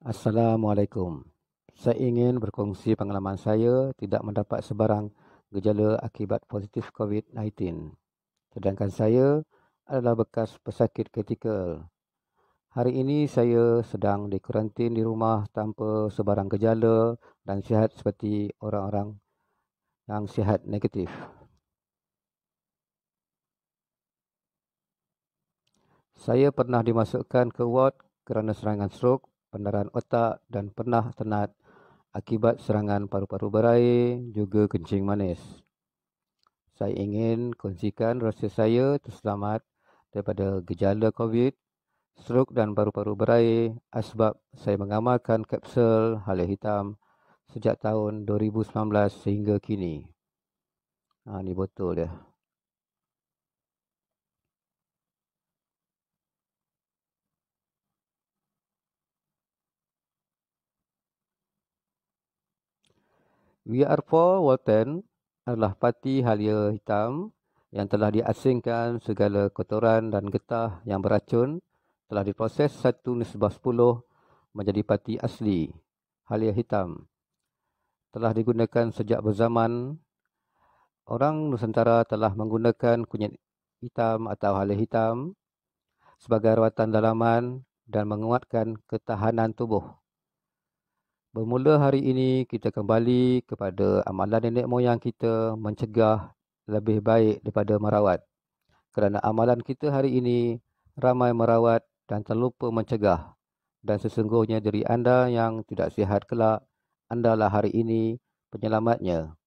Assalamualaikum. Saya ingin berkongsi pengalaman saya tidak mendapat sebarang gejala akibat positif COVID-19. Sedangkan saya adalah bekas pesakit kritikal. Hari ini saya sedang dikurantin di rumah tanpa sebarang gejala dan sihat seperti orang-orang yang sihat negatif. Saya pernah dimasukkan ke ward kerana serangan stroke pendarahan otak dan pernah tenat akibat serangan paru-paru berai juga kencing manis. Saya ingin kongsikan rasa saya terselamat daripada gejala COVID, strok dan paru-paru berai asbab saya mengamalkan kapsul halia hitam sejak tahun 2019 sehingga kini. Ha, ini betul ya. VR4 Walton adalah pati halia hitam yang telah diasingkan segala kotoran dan getah yang beracun telah diproses satu nisbah sepuluh menjadi pati asli halia hitam. Telah digunakan sejak berzaman, orang Nusantara telah menggunakan kunyit hitam atau halia hitam sebagai rawatan dalaman dan menguatkan ketahanan tubuh. Bermula hari ini kita kembali kepada amalan nenek moyang kita mencegah lebih baik daripada merawat. Kerana amalan kita hari ini ramai merawat dan terlupa mencegah. Dan sesungguhnya diri anda yang tidak sihat kelak, anda lah hari ini penyelamatnya.